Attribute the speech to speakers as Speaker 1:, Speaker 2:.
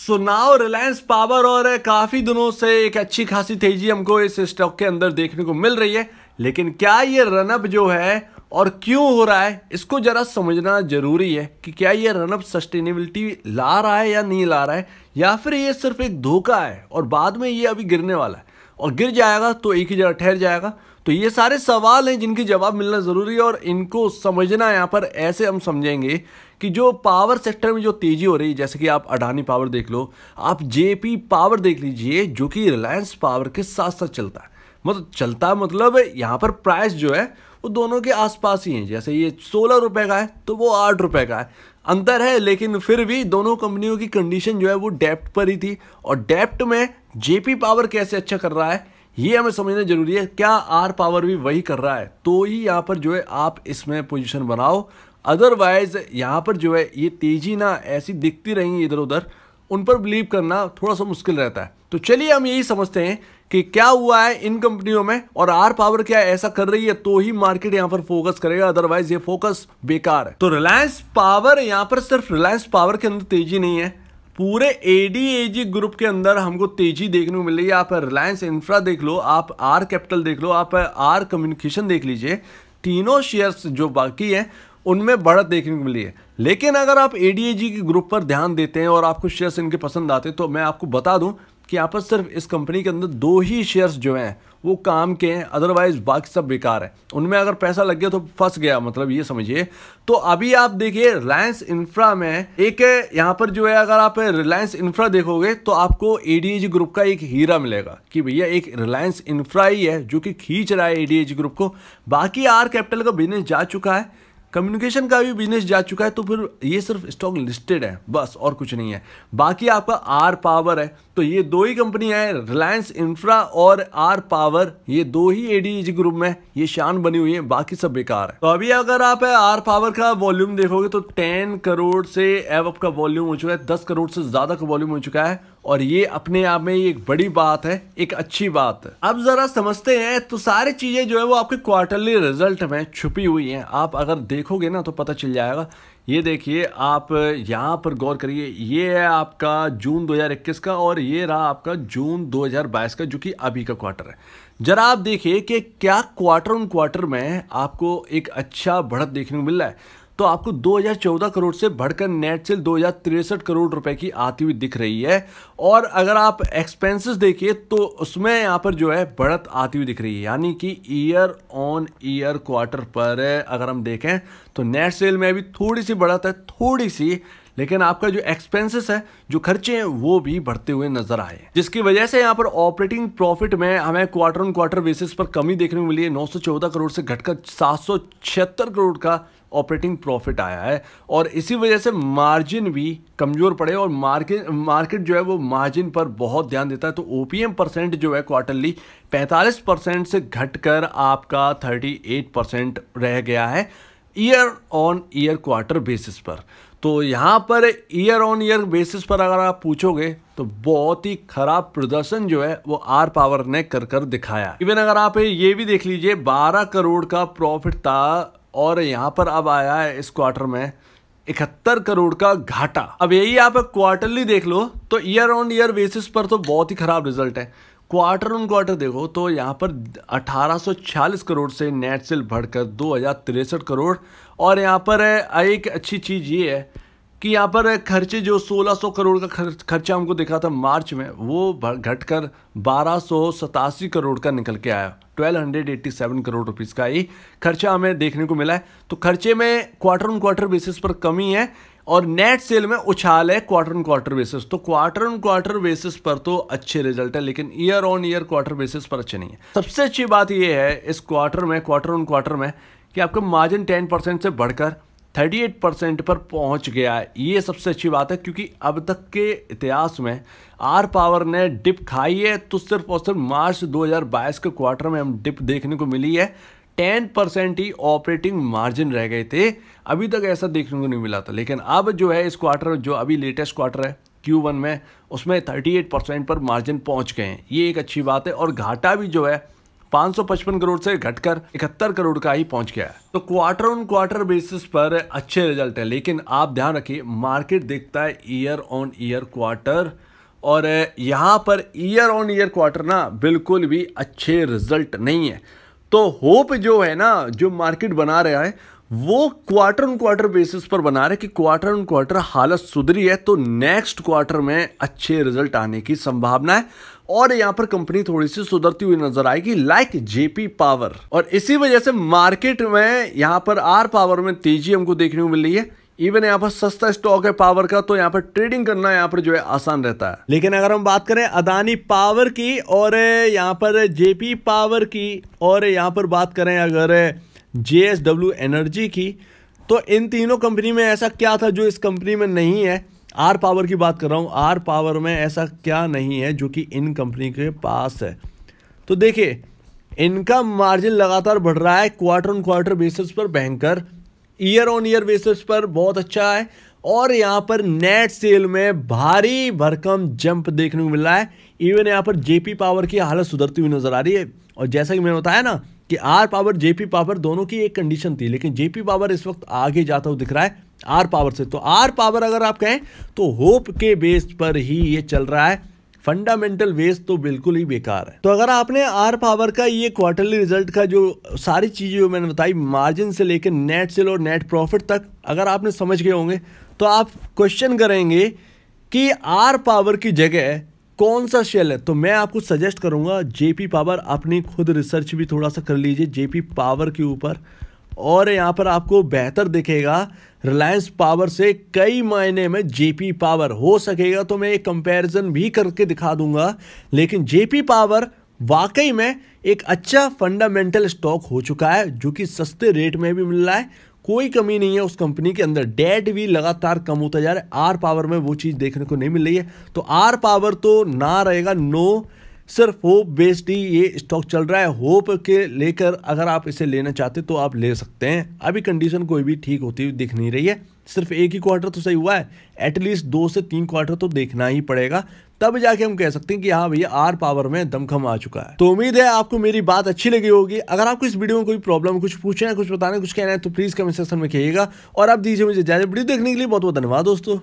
Speaker 1: सो now Reliance power और eh, काफ़ी दिनों से एक अच्छी खासी तेजी हमको इस स्टॉक के अंदर देखने को मिल रही है लेकिन क्या ये रनअप जो है और क्यों हो रहा है इसको ज़रा समझना ज़रूरी है कि क्या ये रनअप सस्टेनेबिलिटी ला रहा है या नहीं ला रहा है या फिर ये सिर्फ एक धोखा है और बाद में ये अभी गिरने वाला है और गिर जाएगा तो एक ही जगह ठहर जाएगा तो ये सारे सवाल हैं जिनके जवाब मिलना ज़रूरी है और इनको समझना यहाँ पर ऐसे हम समझेंगे कि जो पावर सेक्टर में जो तेज़ी हो रही है जैसे कि आप अडानी पावर देख लो आप जेपी पावर देख लीजिए जो कि रिलायंस पावर के साथ साथ चलता है मतलब चलता मतलब यहाँ पर प्राइस जो है वो दोनों के आसपास ही हैं जैसे ये सोलह रुपये का है तो वो आठ रुपये का है अंतर है लेकिन फिर भी दोनों कंपनियों की कंडीशन जो है वो डेप्ट पर ही थी और डेप्ट में जेपी पावर कैसे अच्छा कर रहा है ये हमें समझना जरूरी है क्या आर पावर भी वही कर रहा है तो ही यहाँ पर जो है आप इसमें पोजिशन बनाओ अदरवाइज यहाँ पर जो है ये तेजी ना ऐसी दिखती रही इधर उधर उन पर बिलीव करना थोड़ा सा मुश्किल रहता है तो चलिए हम यही समझते हैं कि क्या हुआ है इन कंपनियों में और आर पावर क्या ऐसा कर रही है तो ही मार्केट यहाँ पर फोकस करेगा अदरवाइज ये फोकस बेकार है तो रिलायंस पावर यहाँ पर सिर्फ रिलायंस पावर के अंदर तेजी नहीं है पूरे एडीएजी ग्रुप के अंदर हमको तेजी देखने को मिल रही है आप रिलायंस इंफ्रा देख लो आप आर कैपिटल देख लो आप आर कम्युनिकेशन देख लीजिए तीनों शेयर्स जो बाकी हैं उनमें बढ़त देखने को मिली है लेकिन अगर आप एडीएजी के ग्रुप पर ध्यान देते हैं और आपको शेयर्स इनके पसंद आते हैं तो मैं आपको बता दूं कि यहाँ पर सिर्फ इस कंपनी के अंदर दो ही शेयर्स जो हैं वो काम के हैं अदरवाइज बाकी सब बेकार है उनमें अगर पैसा लग गया तो फंस गया मतलब ये समझिए तो अभी आप देखिए रिलायंस इंफ्रा में एक यहाँ पर जो है अगर आप रिलायंस इंफ्रा देखोगे तो आपको ए ग्रुप का एक हीरा मिलेगा कि भैया एक रिलायंस इंफ्रा ही है जो कि खींच रहा है ए ग्रुप को बाकी आर कैपिटल का बिजनेस जा चुका है कम्युनिकेशन का भी बिजनेस जा चुका है तो फिर ये सिर्फ स्टॉक लिस्टेड है बस और कुछ नहीं है बाकी आपका आर पावर है तो ये दो ही कंपनियां हैं रिलायंस इंफ्रा और आर पावर ये दो ही एडीज ग्रुप में ये शान बनी हुई है बाकी सब बेकार है तो अभी अगर आप आर पावर का वॉल्यूम देखोगे तो टेन करोड़ से एव का वॉल्यूम हो चुका है दस करोड़ से ज्यादा का वॉल्यूम हो चुका है और ये अपने आप में एक बड़ी बात है एक अच्छी बात है अब जरा समझते हैं तो सारी चीजें जो है वो आपके क्वार्टरली रिजल्ट में छुपी हुई हैं आप अगर देखोगे ना तो पता चल जाएगा ये देखिए आप यहाँ पर गौर करिए ये है आपका जून 2021 का और ये रहा आपका जून 2022 का जो कि अभी का क्वार्टर है जरा आप देखिए कि क्या क्वार्टर उन क्वार्टर में आपको एक अच्छा बढ़त देखने को मिल रहा है तो आपको 2014 करोड़ से बढ़कर नेट सेल दो करोड़ रुपए की आती हुई दिख रही है और अगर आप एक्सपेंसेस देखिए तो उसमें यहाँ पर जो है बढ़त आती हुई दिख रही है यानी कि ईयर ऑन ईयर क्वार्टर पर अगर हम देखें तो नेट सेल में भी थोड़ी सी बढ़त है थोड़ी सी लेकिन आपका जो एक्सपेंसेस है जो खर्चे हैं वो भी बढ़ते हुए नजर आए जिसकी वजह से यहाँ पर ऑपरेटिंग प्रॉफिट में हमें क्वार्टर ऑन क्वार्टर बेसिस पर कमी देखने को मिली है नौ करोड़ से घटकर सात करोड़ का ऑपरेटिंग प्रॉफिट आया है और इसी वजह से मार्जिन भी कमज़ोर पड़े और मार्केट मार्केट जो है वो मार्जिन पर बहुत ध्यान देता है तो ओपीएम परसेंट जो है क्वार्टरली 45 परसेंट से घटकर आपका 38 परसेंट रह गया है year on year quarter basis पर तो यहाँ per year on year basis पर अगर आप पूछोगे तो बहुत ही खराब प्रदर्शन जो है वो आर पावर ने कर कर दिखाया इवन अगर आप ये भी देख लीजिए 12 करोड़ का प्रॉफिट था और यहाँ पर अब आया है इस क्वार्टर में इकहत्तर करोड़ का घाटा अब यही आप क्वार्टरली देख लो तो ईयर ऑन ईयर बेसिस पर तो बहुत ही खराब रिजल्ट है क्वार्टर ऑन क्वार्टर देखो तो यहाँ पर अठारह करोड़ से नेट सेल बढ़कर दो करोड़ और यहाँ पर एक अच्छी चीज़ ये है कि यहाँ पर खर्चे जो 1600 करोड़ का खर्च खर्चा हमको दिखा था मार्च में वो घटकर बारह करोड़ का निकल के आया 1287 करोड़ रुपीस का ही खर्चा हमें देखने को मिला है तो खर्चे में क्वार्टर ऑन क्वार्टर बेसिस पर कमी है और नेट सेल में उछाल है क्वार्टर ऑन क्वार्टर बेसिस तो क्वार्टर ऑन क्वार्टर बेसिस पर तो अच्छे रिजल्ट है लेकिन year on year quarter basis पर अच्छे नहीं है सबसे अच्छी बात यह है इस क्वार्टर में क्वार्टर ऑन क्वार्टर में कि आपका मार्जिन टेन परसेंट से बढ़कर थर्टी एट परसेंट पर पहुंच गया है ये सबसे अच्छी बात है क्योंकि अब तक के इतिहास में आर पावर ने डिप खाई है तो सिर्फ और सिर्फ मार्च 2022 के क्वार्टर में हम डिप देखने को मिली है टेन परसेंट ही ऑपरेटिंग मार्जिन रह गए थे अभी तक ऐसा देखने को नहीं मिला था लेकिन अब जो है इस क्वार्टर जो अभी लेटेस्ट क्वार्टर है क्यू वन में उसमें थर्टी एट परसेंट पर मार्जिन पहुंच गए हैं ये एक अच्छी बात है और घाटा भी जो है 555 करोड़ से घटकर इकहत्तर करोड़ का ही पहुंच गया है तो क्वार्टर ऑन क्वार्टर बेसिस पर अच्छे रिजल्ट है लेकिन आप ध्यान रखिए मार्केट देखता है ईयर ऑन ईयर क्वार्टर और यहाँ per year on year quarter ना बिल्कुल भी अच्छे रिजल्ट नहीं है तो होप जो है ना जो मार्केट बना रहा है वो क्वार्टर ऑन क्वार्टर बेसिस पर बना रहे कि क्वार्टर ऑन क्वार्टर हालत सुधरी है तो नेक्स्ट क्वार्टर में अच्छे रिजल्ट आने की संभावना है और यहां पर कंपनी थोड़ी सी सुधरती हुई नजर आएगी लाइक जेपी पावर और इसी वजह से मार्केट में यहां पर आर पावर में तेजी हमको देखने को मिल रही है इवन यहाँ पर सस्ता स्टॉक है पावर का तो यहाँ पर ट्रेडिंग करना यहाँ पर जो है आसान रहता है लेकिन अगर हम बात करें अदानी पावर की और यहाँ पर जेपी पावर की और यहाँ पर बात करें अगर जे एनर्जी की तो इन तीनों कंपनी में ऐसा क्या था जो इस कंपनी में नहीं है आर पावर की बात कर रहा हूँ आर पावर में ऐसा क्या नहीं है जो कि इन कंपनी के पास है तो देखिए इनका मार्जिन लगातार बढ़ रहा है क्वार्टर ऑन क्वार्टर बेसिस पर भयंकर ईयर ऑन ईयर बेसिस पर बहुत अच्छा है और यहाँ पर नेट सेल में भारी भरकम जंप देखने को मिल रहा है इवन यहाँ पर जेपी पावर की हालत सुधरती हुई नज़र आ रही है और जैसा कि मैंने बताया ना कि आर पावर जेपी पावर दोनों की एक कंडीशन थी लेकिन जेपी पावर इस वक्त आगे जाता हुआ दिख रहा है आर पावर से तो आर पावर अगर आप कहें तो होप के बेस पर ही ये चल रहा है फंडामेंटल वेस्ट तो बिल्कुल ही बेकार है तो अगर आपने आर पावर का ये क्वार्टरली रिजल्ट का जो सारी चीज़ें जो मैंने बताई मार्जिन से लेकर नेट सेल और नेट प्रॉफिट तक अगर आपने समझ गए होंगे तो आप क्वेश्चन करेंगे कि आर पावर की जगह कौन सा शेल है तो मैं आपको सजेस्ट करूंगा जेपी पावर अपनी खुद रिसर्च भी थोड़ा सा कर लीजिए जेपी पावर के ऊपर और यहाँ पर आपको बेहतर दिखेगा रिलायंस पावर से कई मायने में जेपी पावर हो सकेगा तो मैं एक कंपैरिजन भी करके दिखा दूंगा लेकिन जेपी पावर वाकई में एक अच्छा फंडामेंटल स्टॉक हो चुका है जो कि सस्ते रेट में भी मिल रहा है कोई कमी नहीं है उस कंपनी के अंदर डेट भी लगातार कम होता जा रहा है आर पावर में वो चीज़ देखने को नहीं मिल रही है तो आर पावर तो ना रहेगा नो सिर्फ होप बेस्ड ही ये स्टॉक चल रहा है होप के लेकर अगर आप इसे लेना चाहते तो आप ले सकते हैं अभी कंडीशन कोई भी ठीक होती हुई दिख नहीं रही है सिर्फ एक ही क्वार्टर तो सही हुआ है एटलीस्ट दो से तीन क्वार्टर तो देखना ही पड़ेगा तब जाके हम कह सकते हैं कि हाँ भैया आर पावर में दमखम आ चुका है तो उम्मीद है आपको मेरी बात अच्छी लगी होगी अगर आपको इस वीडियो में कोई प्रॉब्लम कुछ पूछना है कुछ बताना है कुछ कहना है तो प्लीज़ कमेंट सेक्शन में कहिएगा और आप दीजिए मुझे ज़्यादा वीडियो देखने के लिए बहुत बहुत धन्यवाद दोस्तों